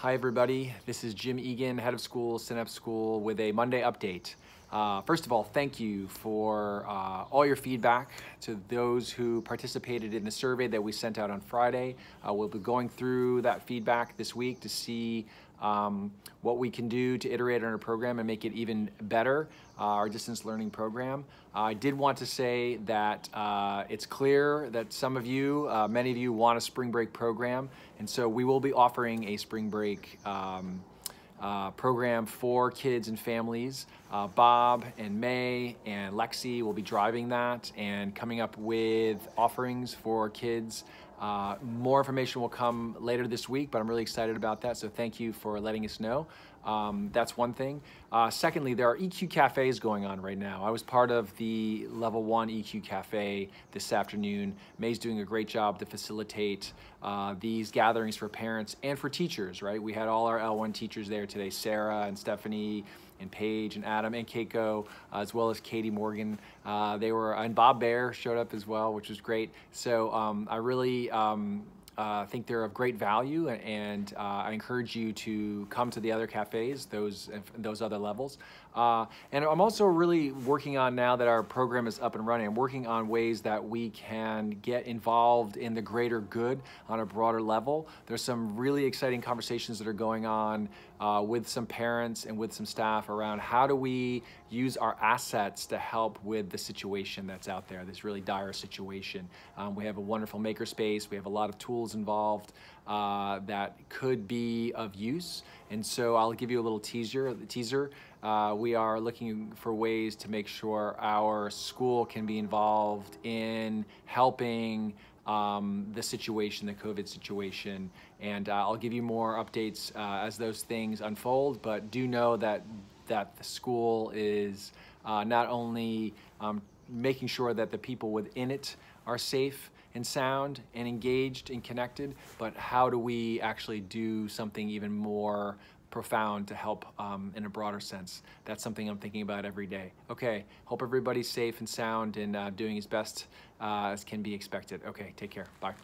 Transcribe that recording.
Hi, everybody. This is Jim Egan, head of school, Synapse School, with a Monday update. Uh, first of all, thank you for uh, all your feedback to those who participated in the survey that we sent out on Friday. Uh, we'll be going through that feedback this week to see um, what we can do to iterate on our program and make it even better, uh, our distance learning program. Uh, I did want to say that uh, it's clear that some of you, uh, many of you want a spring break program, and so we will be offering a spring break um, uh, program for kids and families. Uh, Bob and May and Lexi will be driving that and coming up with offerings for kids uh, more information will come later this week, but I'm really excited about that. So thank you for letting us know. Um, that's one thing. Uh, secondly, there are EQ cafes going on right now. I was part of the level one EQ cafe this afternoon. May's doing a great job to facilitate uh, these gatherings for parents and for teachers, right? We had all our L1 teachers there today, Sarah and Stephanie, and Paige and Adam and Keiko, uh, as well as Katie Morgan. Uh, they were, and Bob Bear showed up as well, which was great. So um, I really, um, I uh, think they're of great value, and uh, I encourage you to come to the other cafes, those uh, those other levels. Uh, and I'm also really working on now that our program is up and running. I'm working on ways that we can get involved in the greater good on a broader level. There's some really exciting conversations that are going on uh, with some parents and with some staff around how do we use our assets to help with the situation that's out there, this really dire situation. Um, we have a wonderful makerspace. We have a lot of tools tools involved uh, that could be of use. And so I'll give you a little teaser. Teaser. Uh, we are looking for ways to make sure our school can be involved in helping um, the situation, the COVID situation. And uh, I'll give you more updates uh, as those things unfold, but do know that, that the school is uh, not only um, making sure that the people within it are safe and sound and engaged and connected, but how do we actually do something even more profound to help um, in a broader sense? That's something I'm thinking about every day. Okay, hope everybody's safe and sound and uh, doing as best uh, as can be expected. Okay, take care. Bye.